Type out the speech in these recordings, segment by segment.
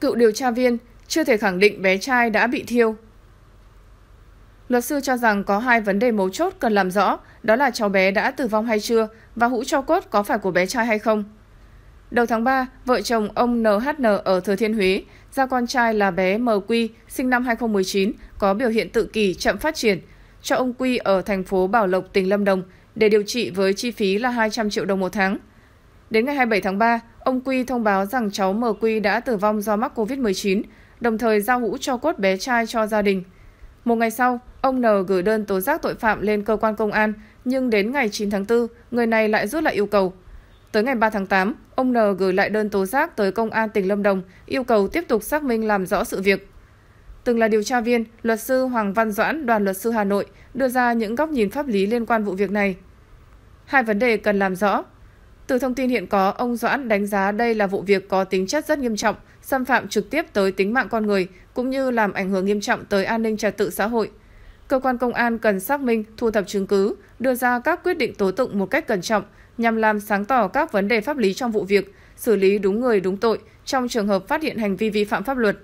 Cựu điều tra viên chưa thể khẳng định bé trai đã bị thiêu. Luật sư cho rằng có hai vấn đề mấu chốt cần làm rõ, đó là cháu bé đã tử vong hay chưa và hũ cho cốt có phải của bé trai hay không. Đầu tháng 3, vợ chồng ông NHN ở Thừa Thiên Huế ra con trai là bé MQ, sinh năm 2019, có biểu hiện tự kỷ chậm phát triển, cho ông Quy ở thành phố Bảo Lộc, tỉnh Lâm Đồng để điều trị với chi phí là 200 triệu đồng một tháng. Đến ngày 27 tháng 3, Ông Quy thông báo rằng cháu MQ đã tử vong do mắc COVID-19, đồng thời giao hũ cho cốt bé trai cho gia đình. Một ngày sau, ông N gửi đơn tố giác tội phạm lên cơ quan công an, nhưng đến ngày 9 tháng 4, người này lại rút lại yêu cầu. Tới ngày 3 tháng 8, ông N gửi lại đơn tố giác tới công an tỉnh Lâm Đồng, yêu cầu tiếp tục xác minh làm rõ sự việc. Từng là điều tra viên, luật sư Hoàng Văn Doãn, đoàn luật sư Hà Nội, đưa ra những góc nhìn pháp lý liên quan vụ việc này. Hai vấn đề cần làm rõ từ thông tin hiện có, ông Doãn đánh giá đây là vụ việc có tính chất rất nghiêm trọng, xâm phạm trực tiếp tới tính mạng con người, cũng như làm ảnh hưởng nghiêm trọng tới an ninh trật tự xã hội. Cơ quan công an cần xác minh, thu thập chứng cứ, đưa ra các quyết định tố tụng một cách cẩn trọng nhằm làm sáng tỏ các vấn đề pháp lý trong vụ việc, xử lý đúng người đúng tội trong trường hợp phát hiện hành vi vi phạm pháp luật.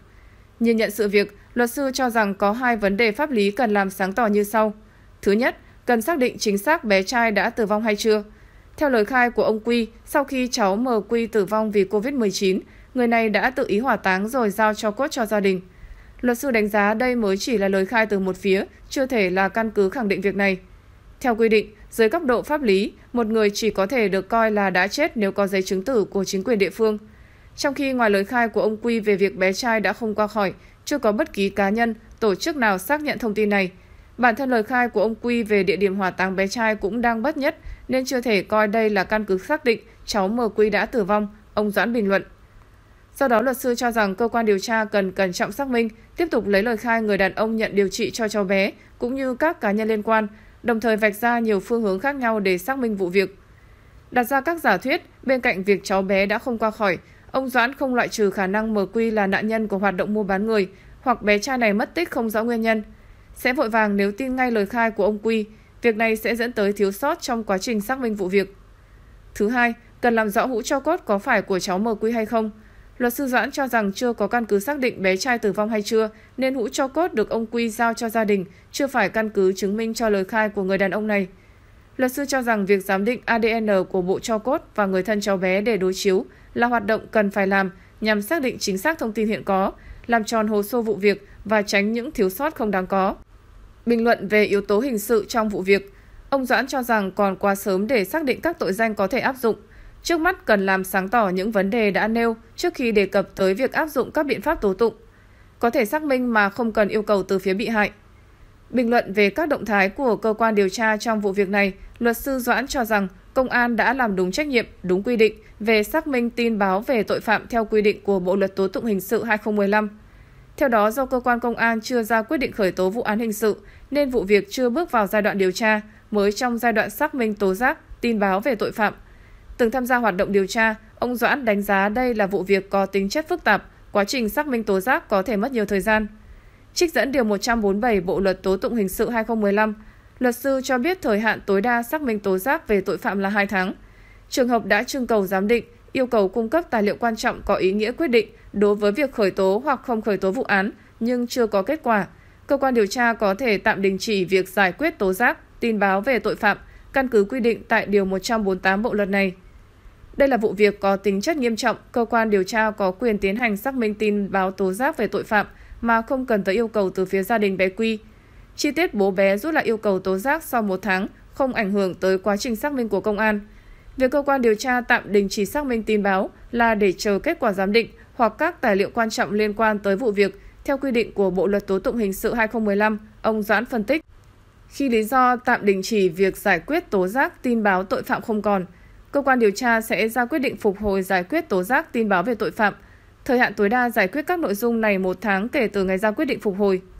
Nhìn nhận sự việc, luật sư cho rằng có hai vấn đề pháp lý cần làm sáng tỏ như sau. Thứ nhất, cần xác định chính xác bé trai đã tử vong hay chưa – theo lời khai của ông Quy, sau khi cháu MQ tử vong vì COVID-19, người này đã tự ý hỏa táng rồi giao cho cốt cho gia đình. Luật sư đánh giá đây mới chỉ là lời khai từ một phía, chưa thể là căn cứ khẳng định việc này. Theo quy định, dưới góc độ pháp lý, một người chỉ có thể được coi là đã chết nếu có giấy chứng tử của chính quyền địa phương. Trong khi ngoài lời khai của ông Quy về việc bé trai đã không qua khỏi, chưa có bất kỳ cá nhân, tổ chức nào xác nhận thông tin này – Bản thân lời khai của ông Quy về địa điểm hỏa táng bé trai cũng đang bất nhất, nên chưa thể coi đây là căn cứ xác định cháu mờ Quy đã tử vong, ông Doãn bình luận. Sau đó luật sư cho rằng cơ quan điều tra cần cẩn trọng xác minh, tiếp tục lấy lời khai người đàn ông nhận điều trị cho cháu bé, cũng như các cá nhân liên quan, đồng thời vạch ra nhiều phương hướng khác nhau để xác minh vụ việc. Đặt ra các giả thuyết, bên cạnh việc cháu bé đã không qua khỏi, ông Doãn không loại trừ khả năng mờ quy là nạn nhân của hoạt động mua bán người, hoặc bé trai này mất tích không rõ nguyên nhân – sẽ vội vàng nếu tin ngay lời khai của ông Quy, việc này sẽ dẫn tới thiếu sót trong quá trình xác minh vụ việc. Thứ hai, cần làm rõ hũ cho cốt có phải của cháu MQ hay không. Luật sư Doãn cho rằng chưa có căn cứ xác định bé trai tử vong hay chưa, nên hũ cho cốt được ông Quy giao cho gia đình, chưa phải căn cứ chứng minh cho lời khai của người đàn ông này. Luật sư cho rằng việc giám định ADN của bộ cho cốt và người thân cháu bé để đối chiếu là hoạt động cần phải làm nhằm xác định chính xác thông tin hiện có, làm tròn hồ sơ vụ việc và tránh những thiếu sót không đáng có. Bình luận về yếu tố hình sự trong vụ việc, ông Doãn cho rằng còn quá sớm để xác định các tội danh có thể áp dụng. Trước mắt cần làm sáng tỏ những vấn đề đã nêu trước khi đề cập tới việc áp dụng các biện pháp tố tụng. Có thể xác minh mà không cần yêu cầu từ phía bị hại. Bình luận về các động thái của cơ quan điều tra trong vụ việc này, luật sư Doãn cho rằng công an đã làm đúng trách nhiệm, đúng quy định về xác minh tin báo về tội phạm theo quy định của Bộ luật tố tụng hình sự 2015. Theo đó, do cơ quan công an chưa ra quyết định khởi tố vụ án hình sự, nên vụ việc chưa bước vào giai đoạn điều tra, mới trong giai đoạn xác minh tố giác, tin báo về tội phạm. Từng tham gia hoạt động điều tra, ông Doãn đánh giá đây là vụ việc có tính chất phức tạp, quá trình xác minh tố giác có thể mất nhiều thời gian. Trích dẫn Điều 147 Bộ Luật Tố Tụng Hình sự 2015, luật sư cho biết thời hạn tối đa xác minh tố giác về tội phạm là 2 tháng. Trường hợp đã trưng cầu giám định, yêu cầu cung cấp tài liệu quan trọng có ý nghĩa quyết định đối với việc khởi tố hoặc không khởi tố vụ án nhưng chưa có kết quả, cơ quan điều tra có thể tạm đình chỉ việc giải quyết tố giác, tin báo về tội phạm căn cứ quy định tại điều 148 bộ luật này. Đây là vụ việc có tính chất nghiêm trọng, cơ quan điều tra có quyền tiến hành xác minh tin báo tố giác về tội phạm mà không cần tới yêu cầu từ phía gia đình bé Quy. Chi tiết bố bé rút lại yêu cầu tố giác sau một tháng không ảnh hưởng tới quá trình xác minh của công an – Việc cơ quan điều tra tạm đình chỉ xác minh tin báo là để chờ kết quả giám định hoặc các tài liệu quan trọng liên quan tới vụ việc theo quy định của Bộ luật tố tụng hình sự 2015, ông Doãn phân tích. Khi lý do tạm đình chỉ việc giải quyết tố giác tin báo tội phạm không còn, cơ quan điều tra sẽ ra quyết định phục hồi giải quyết tố giác tin báo về tội phạm. Thời hạn tối đa giải quyết các nội dung này một tháng kể từ ngày ra quyết định phục hồi